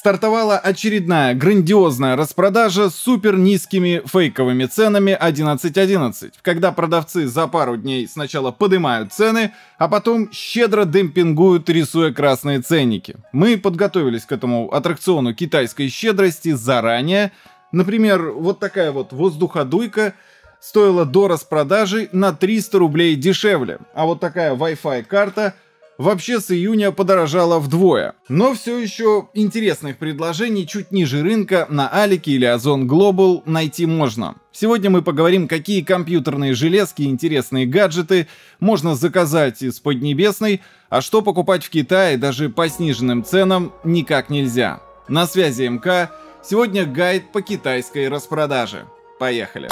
стартовала очередная грандиозная распродажа с супер низкими фейковыми ценами 11.11, когда продавцы за пару дней сначала поднимают цены, а потом щедро демпингуют, рисуя красные ценники. Мы подготовились к этому аттракциону китайской щедрости заранее. Например, вот такая вот воздуходуйка стоила до распродажи на 300 рублей дешевле, а вот такая Wi-Fi карта — вообще с июня подорожало вдвое. Но все еще интересных предложений чуть ниже рынка на Алике или Озон Global найти можно. Сегодня мы поговорим, какие компьютерные железки, интересные гаджеты можно заказать из Поднебесной, а что покупать в Китае даже по сниженным ценам никак нельзя. На связи МК, сегодня гайд по китайской распродаже. Поехали!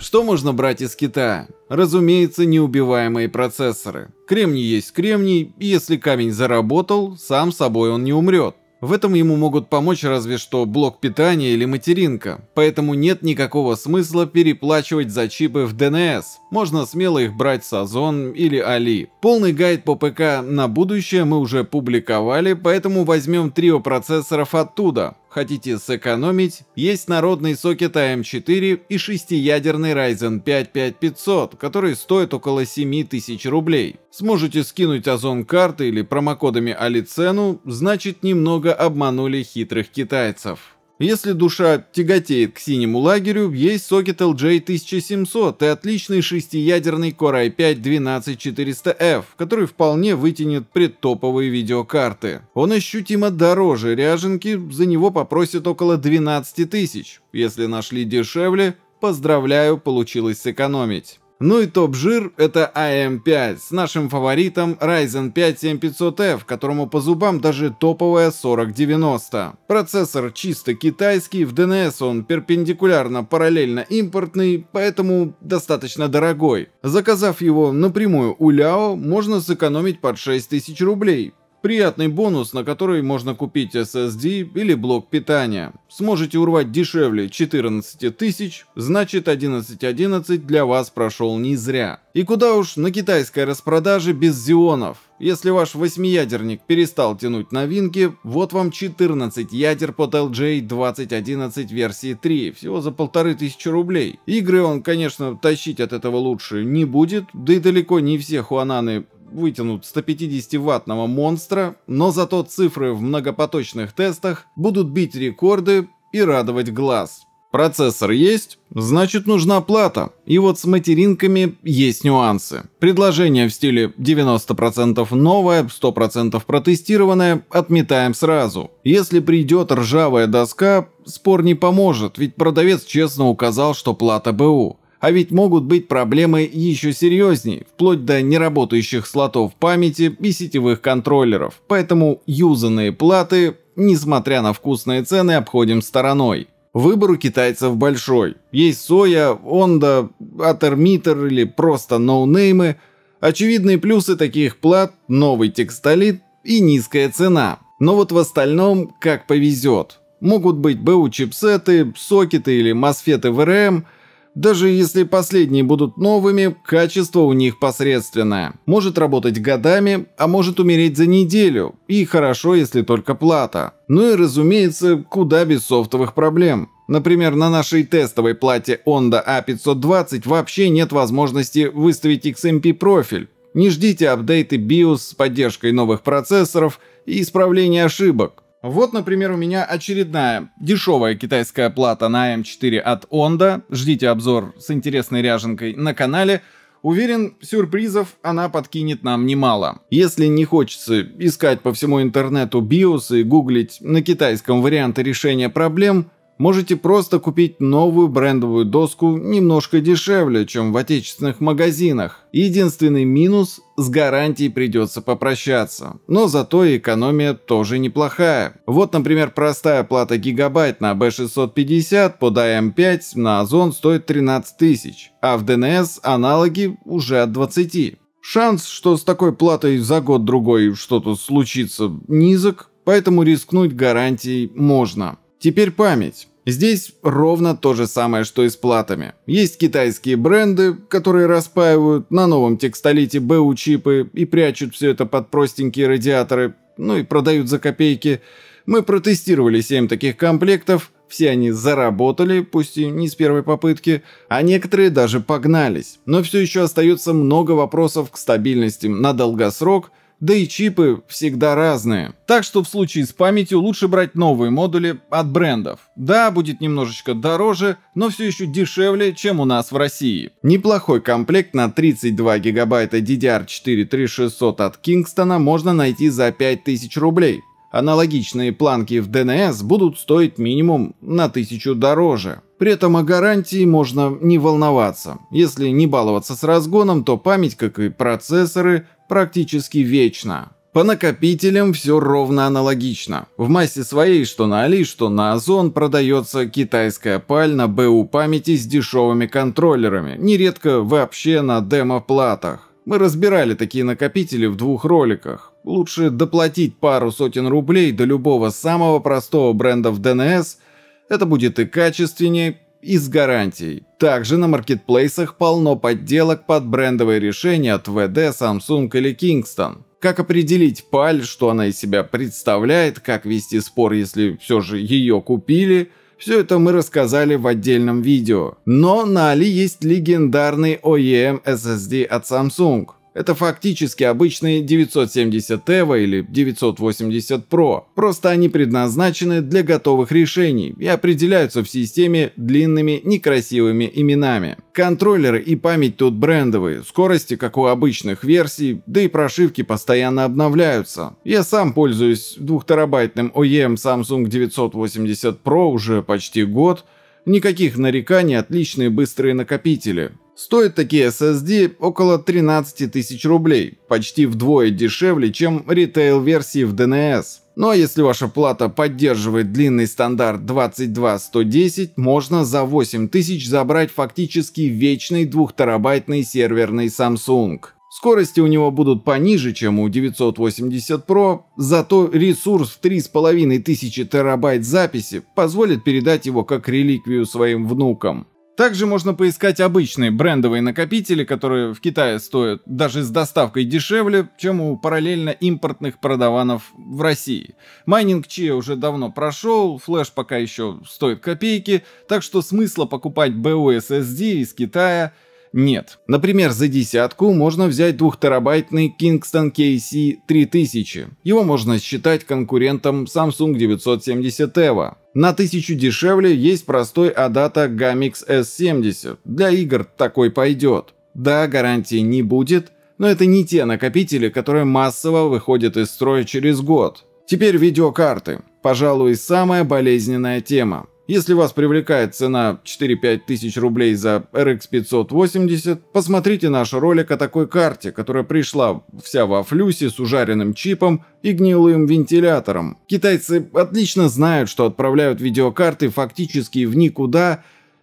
Что можно брать из Китая? Разумеется, неубиваемые процессоры. Кремний есть кремний, и если камень заработал, сам собой он не умрет. В этом ему могут помочь разве что блок питания или материнка, поэтому нет никакого смысла переплачивать за чипы в DNS. Можно смело их брать с Озон или Али. Полный гайд по ПК на будущее мы уже публиковали, поэтому возьмем трио процессоров оттуда. Хотите сэкономить? Есть народный сокет AM4 и шестиядерный Ryzen 5 5500, который стоит около 7000 рублей. Сможете скинуть озон карты или промокодами Али цену, значит немного обманули хитрых китайцев. Если душа тяготеет к синему лагерю, есть сокет LJ1700 и отличный шестиядерный Core i5-12400F, который вполне вытянет предтоповые видеокарты. Он ощутимо дороже ряженки, за него попросят около 12 тысяч. Если нашли дешевле, поздравляю, получилось сэкономить. Ну и топ-жир это AM5 а с нашим фаворитом Ryzen 5 7500F, которому по зубам даже топовая 4090. Процессор чисто китайский, в DNS он перпендикулярно параллельно импортный, поэтому достаточно дорогой. Заказав его напрямую у Ляо, можно сэкономить под 6000 рублей. Приятный бонус, на который можно купить SSD или блок питания. Сможете урвать дешевле 14 тысяч, значит 11.11 .11 для вас прошел не зря. И куда уж на китайской распродаже без зионов. Если ваш восьмиядерник перестал тянуть новинки, вот вам 14 ядер под LJ 2011 версии 3, всего за полторы тысячи рублей. Игры он, конечно, тащить от этого лучше не будет, да и далеко не все хуананы вытянут 150-ваттного монстра, но зато цифры в многопоточных тестах будут бить рекорды и радовать глаз. Процессор есть, значит нужна плата. И вот с материнками есть нюансы. Предложение в стиле 90% новое, 100% протестированное отметаем сразу. Если придет ржавая доска, спор не поможет, ведь продавец честно указал, что плата БУ. А ведь могут быть проблемы еще серьезней, вплоть до неработающих слотов памяти и сетевых контроллеров. Поэтому юзанные платы, несмотря на вкусные цены, обходим стороной. Выбор у китайцев большой. Есть соя, онда, атермитер или просто ноунеймы. Очевидные плюсы таких плат – новый текстолит и низкая цена. Но вот в остальном как повезет. Могут быть БУ-чипсеты, сокеты или мосфеты ВРМ эм, – даже если последние будут новыми, качество у них посредственное. Может работать годами, а может умереть за неделю. И хорошо, если только плата. Ну и разумеется, куда без софтовых проблем. Например, на нашей тестовой плате Onda A520 а вообще нет возможности выставить XMP эм профиль. Не ждите апдейты BIOS с поддержкой новых процессоров и исправления ошибок. Вот, например, у меня очередная дешевая китайская плата на М4 от Onda. Ждите обзор с интересной ряженкой на канале. Уверен, сюрпризов она подкинет нам немало. Если не хочется искать по всему интернету BIOS и гуглить на китайском варианты решения проблем, можете просто купить новую брендовую доску немножко дешевле, чем в отечественных магазинах. Единственный минус – с гарантией придется попрощаться. Но зато и экономия тоже неплохая. Вот, например, простая плата гигабайт на B650 под AM5 а на Озон стоит 13 тысяч, а в DNS аналоги уже от 20. Шанс, что с такой платой за год-другой что-то случится, низок, поэтому рискнуть гарантией можно. Теперь память. Здесь ровно то же самое, что и с платами. Есть китайские бренды, которые распаивают на новом текстолите БУ-чипы и прячут все это под простенькие радиаторы, ну и продают за копейки. Мы протестировали 7 таких комплектов, все они заработали, пусть и не с первой попытки, а некоторые даже погнались. Но все еще остается много вопросов к стабильности на долгосрок – да и чипы всегда разные. Так что в случае с памятью лучше брать новые модули от брендов. Да, будет немножечко дороже, но все еще дешевле, чем у нас в России. Неплохой комплект на 32 гигабайта DDR4 3600 от Kingston можно найти за 5000 рублей. Аналогичные планки в DNS будут стоить минимум на 1000 дороже. При этом о гарантии можно не волноваться. Если не баловаться с разгоном, то память, как и процессоры, практически вечна. По накопителям все ровно аналогично. В массе своей, что на Али, что на Озон, продается китайская паль на БУ памяти с дешевыми контроллерами, нередко вообще на демо-платах. Мы разбирали такие накопители в двух роликах. Лучше доплатить пару сотен рублей до любого самого простого бренда в ДНС – это будет и качественнее, и с гарантией. Также на маркетплейсах полно подделок под брендовые решения от VD, Samsung или Kingston. Как определить паль, что она из себя представляет, как вести спор, если все же ее купили, все это мы рассказали в отдельном видео. Но на Али есть легендарный OEM SSD эм от Samsung. Это фактически обычные 970 EVO или 980 Pro, просто они предназначены для готовых решений и определяются в системе длинными некрасивыми именами. Контроллеры и память тут брендовые, скорости, как у обычных версий, да и прошивки постоянно обновляются. Я сам пользуюсь 2-терабайтным OEM эм Samsung 980 Pro уже почти год, Никаких нареканий, отличные быстрые накопители. Стоят такие SSD около 13 тысяч рублей, почти вдвое дешевле, чем ритейл-версии в DNS. ну, а если ваша плата поддерживает длинный стандарт 22110, можно за 8 тысяч забрать фактически вечный 2-терабайтный серверный Samsung. Скорости у него будут пониже, чем у 980 Pro, зато ресурс в 3500 терабайт записи позволит передать его как реликвию своим внукам. Также можно поискать обычные брендовые накопители, которые в Китае стоят даже с доставкой дешевле, чем у параллельно импортных продаванов в России. Майнинг Чия уже давно прошел, флеш пока еще стоит копейки, так что смысла покупать BUSSD из Китая нет. Например, за десятку можно взять 2-терабайтный Kingston KC 3000. Его можно считать конкурентом Samsung 970 EVO. На тысячу дешевле есть простой Adata Gamix S70. Для игр такой пойдет. Да, гарантии не будет, но это не те накопители, которые массово выходят из строя через год. Теперь видеокарты. Пожалуй, самая болезненная тема. Если вас привлекает цена 4-5 тысяч рублей за RX 580, посмотрите наш ролик о такой карте, которая пришла вся во флюсе с ужаренным чипом и гнилым вентилятором. Китайцы отлично знают, что отправляют видеокарты фактически в никуда,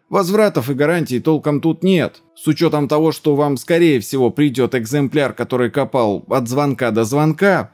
Возвратов и гарантий толком тут нет. С учетом того, что вам скорее всего придет экземпляр, который копал от звонка до звонка,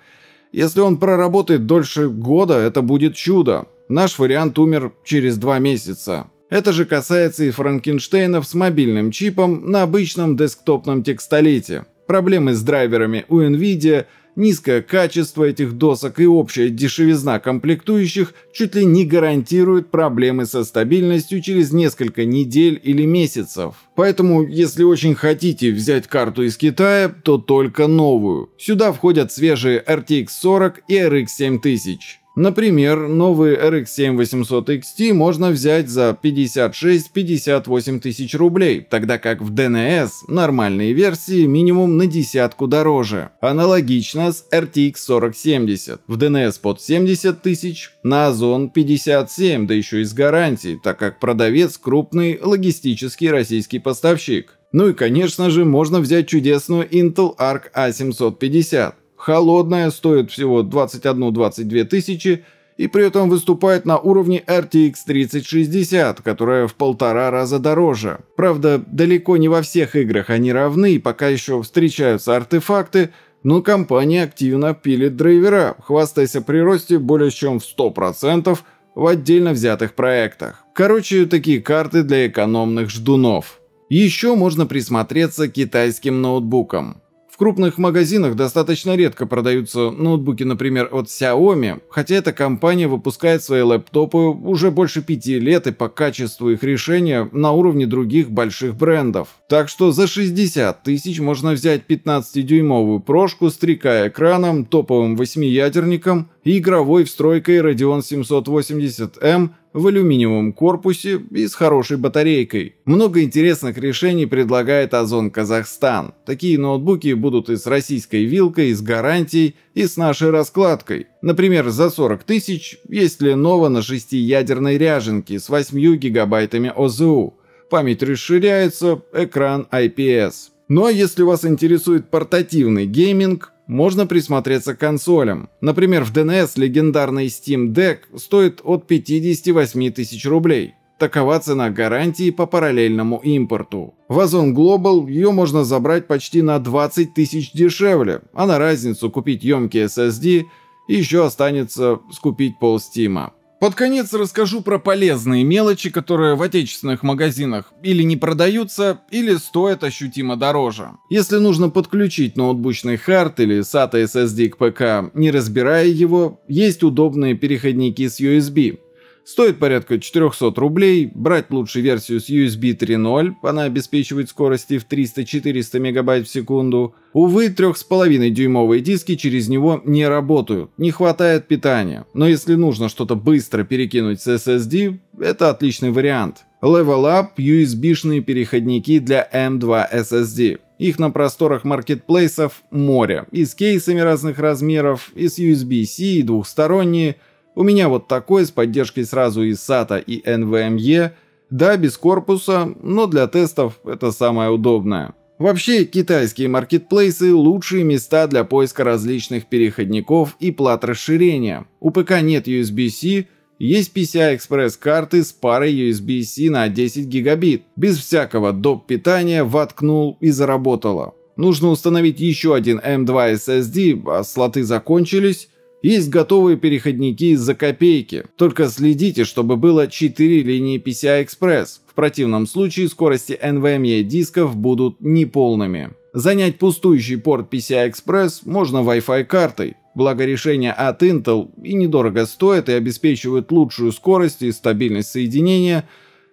если он проработает дольше года, это будет чудо. Наш вариант умер через два месяца. Это же касается и франкенштейнов с мобильным чипом на обычном десктопном текстолите. Проблемы с драйверами у NVIDIA, низкое качество этих досок и общая дешевизна комплектующих чуть ли не гарантируют проблемы со стабильностью через несколько недель или месяцев. Поэтому, если очень хотите взять карту из Китая, то только новую. Сюда входят свежие RTX 40 и RX 7000. Например, новый rx 7800 XT можно взять за 56-58 тысяч рублей, тогда как в DNS нормальные версии минимум на десятку дороже. Аналогично с RTX 4070. В DNS под 70 тысяч, на Озон 57, да еще и с гарантией, так как продавец крупный логистический российский поставщик. Ну и конечно же можно взять чудесную Intel Arc A750. Холодная стоит всего 21-22 тысячи и при этом выступает на уровне RTX 3060, которая в полтора раза дороже. Правда, далеко не во всех играх они равны и пока еще встречаются артефакты, но компания активно пилит драйвера, хвастаясь о приросте более чем в 100% в отдельно взятых проектах. Короче, такие карты для экономных ждунов. Еще можно присмотреться к китайским ноутбукам. В крупных магазинах достаточно редко продаются ноутбуки, например, от Xiaomi, хотя эта компания выпускает свои лэптопы уже больше пяти лет и по качеству их решения на уровне других больших брендов. Так что за 60 тысяч можно взять 15-дюймовую прошку с 3 экраном, топовым 8-ядерником и игровой встройкой Radeon 780M в алюминиевом корпусе и с хорошей батарейкой. Много интересных решений предлагает Озон Казахстан. Такие ноутбуки будут и с российской вилкой, и с гарантией, и с нашей раскладкой. Например, за 40 тысяч есть Lenovo на 6-ядерной ряженке с 8 гигабайтами ОЗУ. Память расширяется, экран IPS. Но если вас интересует портативный гейминг, можно присмотреться к консолям. Например, в DNS легендарный Steam Deck стоит от 58 тысяч рублей. Такова цена гарантии по параллельному импорту. В Озон Global ее можно забрать почти на 20 тысяч дешевле, а на разницу купить емкий SSD и еще останется скупить пол Стима. Под конец расскажу про полезные мелочи, которые в отечественных магазинах или не продаются, или стоят ощутимо дороже. Если нужно подключить ноутбучный хард или SATA SSD к ПК, не разбирая его, есть удобные переходники с USB, Стоит порядка 400 рублей, брать лучше версию с USB 3.0, она обеспечивает скорости в 300-400 мегабайт в секунду. Увы, 3,5 дюймовые диски через него не работают, не хватает питания, но если нужно что-то быстро перекинуть с SSD, это отличный вариант. Level Up – USB-шные переходники для M2 SSD. Их на просторах маркетплейсов море. И с кейсами разных размеров, и с USB-C, и двухсторонние – у меня вот такой с поддержкой сразу и SATA, и NVMe. Эм да, без корпуса, но для тестов это самое удобное. Вообще, китайские маркетплейсы – лучшие места для поиска различных переходников и плат расширения. У ПК нет USB-C, есть PCI-экспресс карты с парой USB-C на 10 гигабит. Без всякого доп. питания воткнул и заработало. Нужно установить еще один M2 эм SSD, а слоты закончились. Есть готовые переходники за копейки. Только следите, чтобы было 4 линии PCI-Express. В противном случае скорости NVMe дисков будут неполными. Занять пустующий порт PCI-Express можно Wi-Fi картой. Благо решения от Intel и недорого стоят и обеспечивают лучшую скорость и стабильность соединения.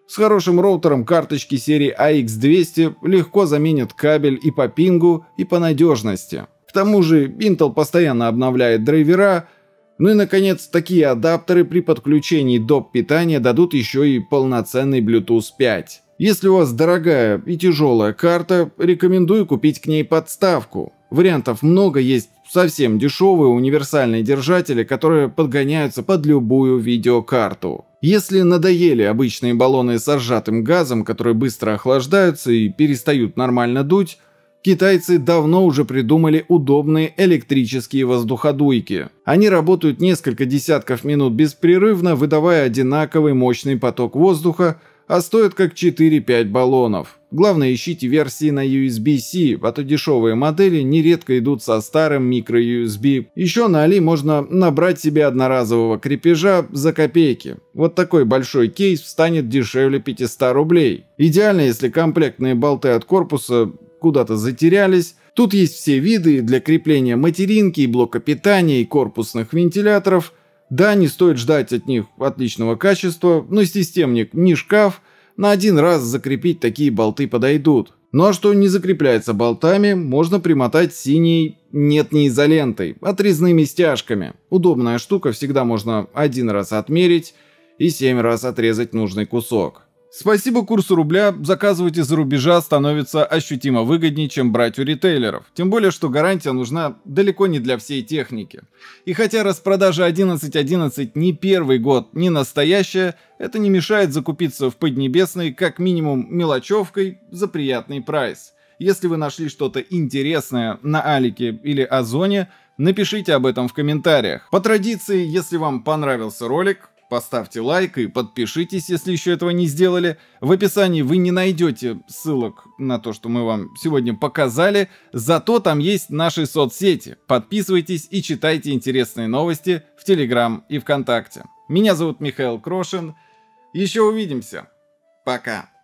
С хорошим роутером карточки серии AX200 легко заменят кабель и по пингу, и по надежности. К тому же Intel постоянно обновляет драйвера, ну и, наконец, такие адаптеры при подключении доп. питания дадут еще и полноценный Bluetooth 5. Если у вас дорогая и тяжелая карта, рекомендую купить к ней подставку. Вариантов много, есть совсем дешевые универсальные держатели, которые подгоняются под любую видеокарту. Если надоели обычные баллоны с ржатым газом, которые быстро охлаждаются и перестают нормально дуть, Китайцы давно уже придумали удобные электрические воздуходуйки. Они работают несколько десятков минут беспрерывно, выдавая одинаковый мощный поток воздуха, а стоят как 4-5 баллонов. Главное, ищите версии на USB-C, а то дешевые модели нередко идут со старым micro-USB. Еще на Али можно набрать себе одноразового крепежа за копейки. Вот такой большой кейс станет дешевле 500 рублей. Идеально, если комплектные болты от корпуса куда-то затерялись. Тут есть все виды для крепления материнки и блока питания и корпусных вентиляторов. Да, не стоит ждать от них отличного качества, но системник не шкаф, на один раз закрепить такие болты подойдут. Ну а что не закрепляется болтами, можно примотать синей нет не изолентой, отрезными стяжками. Удобная штука, всегда можно один раз отмерить и семь раз отрезать нужный кусок. Спасибо курсу рубля, заказывать из-за рубежа становится ощутимо выгоднее, чем брать у ритейлеров. Тем более, что гарантия нужна далеко не для всей техники. И хотя распродажа 11.11 не первый год, не настоящая, это не мешает закупиться в Поднебесной как минимум мелочевкой за приятный прайс. Если вы нашли что-то интересное на Алике или Озоне, напишите об этом в комментариях. По традиции, если вам понравился ролик, Поставьте лайк и подпишитесь, если еще этого не сделали. В описании вы не найдете ссылок на то, что мы вам сегодня показали, зато там есть наши соцсети. Подписывайтесь и читайте интересные новости в Телеграм и ВКонтакте. Меня зовут Михаил Крошин. Еще увидимся. Пока.